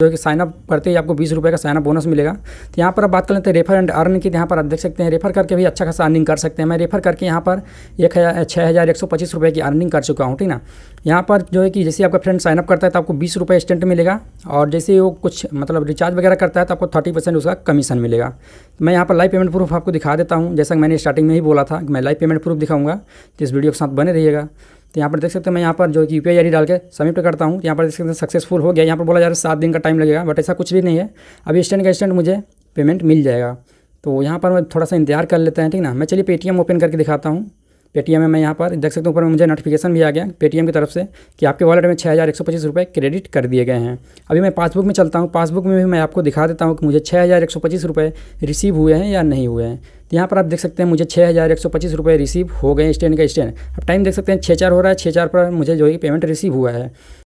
जो है कि साइनअप करते ही आपको बीस रुपये का साइनअप बोनस मिलेगा तो यहाँ पर आप बात कर लेते हैं रेफर एंड अर्न की तो यहाँ पर आप देख सकते हैं रेफर करके भी अच्छा खासा अर्निंग कर सकते हैं मैं रेफर करके यहाँ पर एक हज़ार छः हज़ार एक सौ पच्चीस रुपये की अर्निंग कर चुका हूँ ठीक ना यहाँ पर जो है कि जैसे आपका फ्रेंड साइनअप करता है तो आपको बीस रुपये इंस्टेंट मिलेगा और जैसे वो कुछ मतलब रिचार्ज वगैरह करता है तो आपको थर्टी परसेंट उसका कमीशन मिलेगा तो मैं यहाँ पर लाइव पेमेंट प्रूफ आपको दिखा देता हूँ जैसा कि मैंने स्टार्टिंग में ही बोला था मैं लाइव पेमेंट प्रूफ दिखाऊंगा तो इस वीडियो के साथ बने रहिएगा तो यहाँ पर देख सकते हैं मैं यहाँ पर जो कि यू पी आई डाल के सबमिट करता हूँ तो यहाँ पर देख सकते हैं सक्सेसफुल हो गया यहाँ पर बोला जा रहा है सात दिन का टाइम लगेगा बट ऐसा कुछ भी नहीं है अभी स्टैंड का स्टैंड मुझे पेमेंट मिल जाएगा तो यहाँ पर मैं थोड़ा सा इंतजार कर लेते हैं ठीक ना मैं चलिए पेटीएम ओपन करके दिखाता हूँ पेटीएम में मैं यहाँ पर देख सकता हूँ ऊपर में मुझे नोटिफिकेशन भी आ गया पेटीएम की तरफ से कि आपके वॉलेट में छः हज़ार एक सौ पच्चीस रुपये क्रेडिट कर दिए गए हैं अभी मैं पासबुक में चलता हूँ पासबुक में भी मैं आपको दिखा देता हूँ कि मुझे छः हज़ार एक सौ पच्चीस रुपये रिसीव हुए हैं या नहीं हुए हैं तो यहाँ पर आप देख सकते हैं मुझे छः हज़ार एक सौ पच्चीस रुपये रिसीव हो गए स्टैंड का स्टैंड अब टाइम देख सकते हैं छः चार हो रहा है छः चार पर मुझे जो है पेमेंट रिसीव हुआ है